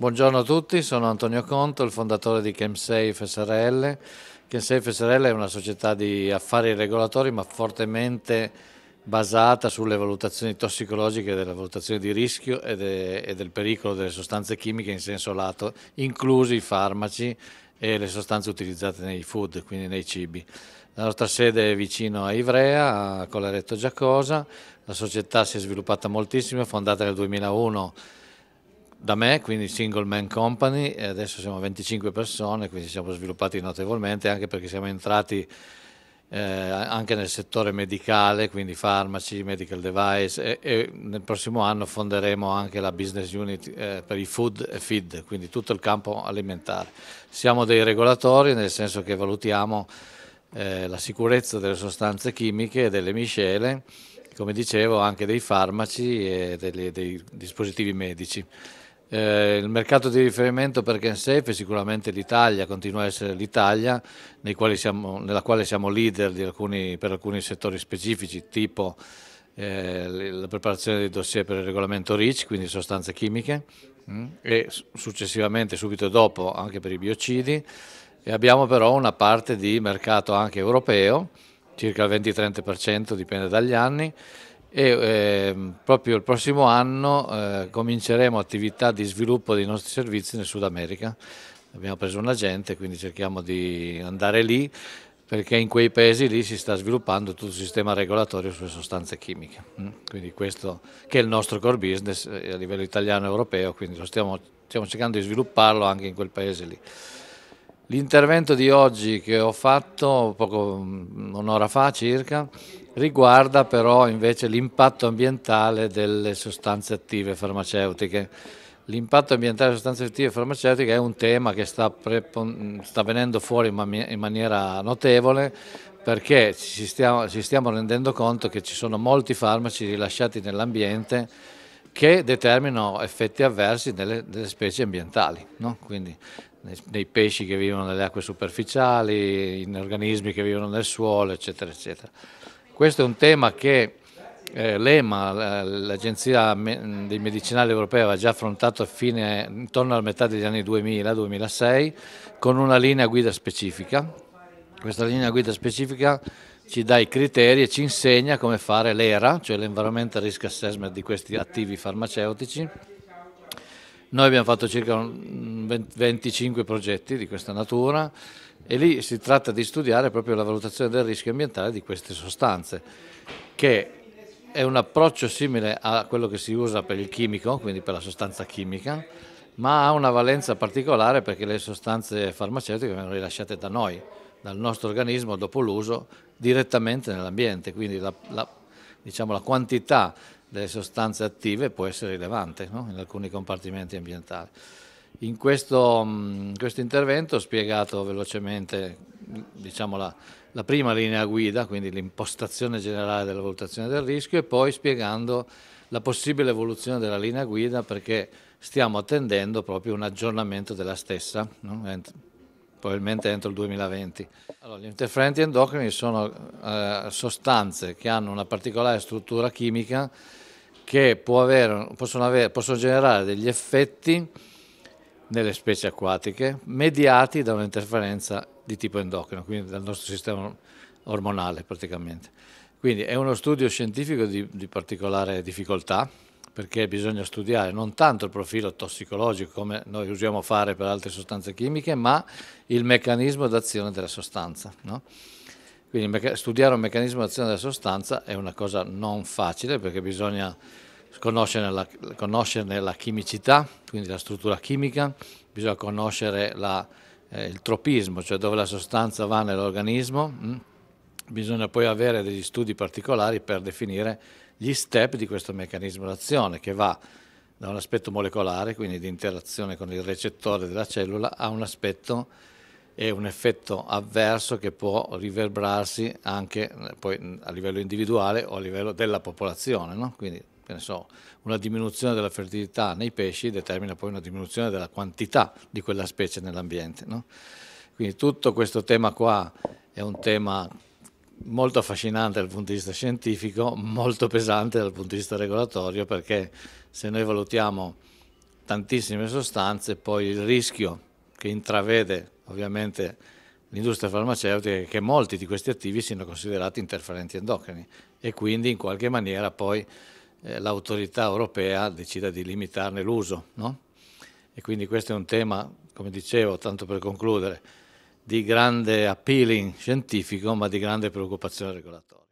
Buongiorno a tutti, sono Antonio Conto, il fondatore di ChemSafe SRL. ChemSafe SRL è una società di affari regolatori ma fortemente basata sulle valutazioni tossicologiche della valutazione di rischio e, de, e del pericolo delle sostanze chimiche in senso lato, inclusi i farmaci e le sostanze utilizzate nei food, quindi nei cibi. La nostra sede è vicino a Ivrea, a Collaretto Giacosa, la società si è sviluppata moltissimo, è fondata nel 2001 da me, quindi Single Man Company, e adesso siamo 25 persone, quindi siamo sviluppati notevolmente anche perché siamo entrati eh, anche nel settore medicale, quindi farmaci, medical device e, e, nel prossimo anno fonderemo anche la business unit eh, per i food e feed, quindi tutto il campo alimentare. Siamo dei regolatori nel senso che valutiamo eh, la sicurezza delle sostanze chimiche e delle miscele, come dicevo anche dei farmaci e delle, dei dispositivi medici. Eh, il mercato di riferimento per Kensafe è sicuramente l'Italia, continua a essere l'Italia nella quale siamo leader alcuni, per alcuni settori specifici tipo eh, la preparazione dei dossier per il regolamento RIC, quindi sostanze chimiche mh, mm, e successivamente, subito dopo, anche per i biocidi e abbiamo però una parte di mercato anche europeo circa il 20-30% dipende dagli anni e eh, proprio il prossimo anno eh, cominceremo attività di sviluppo dei nostri servizi nel Sud America. Abbiamo preso un agente, quindi cerchiamo di andare lì perché in quei paesi lì si sta sviluppando tutto il sistema regolatorio sulle sostanze chimiche. Mm? Quindi questo che è il nostro core business eh, a livello italiano e europeo, quindi stiamo, stiamo cercando di svilupparlo anche in quel paese lì. L'intervento di oggi che ho fatto, poco un'ora fa circa, riguarda però invece l'impatto ambientale delle sostanze attive farmaceutiche. L'impatto ambientale delle sostanze attive farmaceutiche è un tema che sta, sta venendo fuori in maniera notevole perché ci stiamo, ci stiamo rendendo conto che ci sono molti farmaci rilasciati nell'ambiente che determinano effetti avversi delle, delle specie ambientali. No? Quindi nei pesci che vivono nelle acque superficiali, in organismi che vivono nel suolo, eccetera, eccetera. Questo è un tema che eh, l'EMA, l'Agenzia dei Medicinali Europea, aveva già affrontato fine, intorno alla metà degli anni 2000-2006 con una linea guida specifica. Questa linea guida specifica ci dà i criteri e ci insegna come fare l'ERA, cioè l'Environmental Risk Assessment di questi attivi farmaceutici noi abbiamo fatto circa 25 progetti di questa natura e lì si tratta di studiare proprio la valutazione del rischio ambientale di queste sostanze, che è un approccio simile a quello che si usa per il chimico, quindi per la sostanza chimica, ma ha una valenza particolare perché le sostanze farmaceutiche vengono rilasciate da noi, dal nostro organismo dopo l'uso direttamente nell'ambiente, quindi la, la, diciamo, la quantità delle sostanze attive può essere rilevante no? in alcuni compartimenti ambientali. In questo, mm, in questo, intervento ho spiegato velocemente diciamo, la, la, prima linea guida, quindi l'impostazione generale della valutazione del rischio e poi spiegando la possibile evoluzione della linea guida perché stiamo attendendo proprio un aggiornamento della stessa. No? probabilmente entro il 2020. Allora, gli interferenti endocrini sono eh, sostanze che hanno una particolare struttura chimica che avere, possono, avere, possono generare degli effetti nelle specie acquatiche mediati da un'interferenza di tipo endocrino, quindi dal nostro sistema ormonale praticamente. Quindi è uno studio scientifico di, di particolare difficoltà, perché bisogna studiare non tanto il profilo tossicologico come noi usiamo fare per altre sostanze chimiche, ma il meccanismo d'azione della sostanza. No? Quindi studiare un meccanismo d'azione della sostanza è una cosa non facile perché bisogna conoscerne la, conoscerne la chimicità, quindi la struttura chimica, bisogna conoscere la, eh, il tropismo, cioè dove la sostanza va nell'organismo mm? Bisogna poi avere degli studi particolari per definire gli step di questo meccanismo d'azione che va da un aspetto molecolare, quindi di interazione con il recettore della cellula, a un aspetto e un effetto avverso che può riverberarsi anche poi, a livello individuale o a livello della popolazione. No? Quindi, so, una diminuzione della fertilità nei pesci determina poi una diminuzione della quantità di quella specie nell'ambiente. No? Quindi tutto questo tema qua è un tema molto affascinante dal punto di vista scientifico, molto pesante dal punto di vista regolatorio, perché se noi valutiamo tantissime sostanze, poi il rischio che intravede ovviamente l'industria farmaceutica è che molti di questi attivi siano considerati interferenti endocrini e quindi in qualche maniera poi eh, l'autorità europea decida di limitarne l'uso. No? E quindi questo è un tema, come dicevo, tanto per concludere, di grande appealing scientifico ma di grande preoccupazione regolatoria.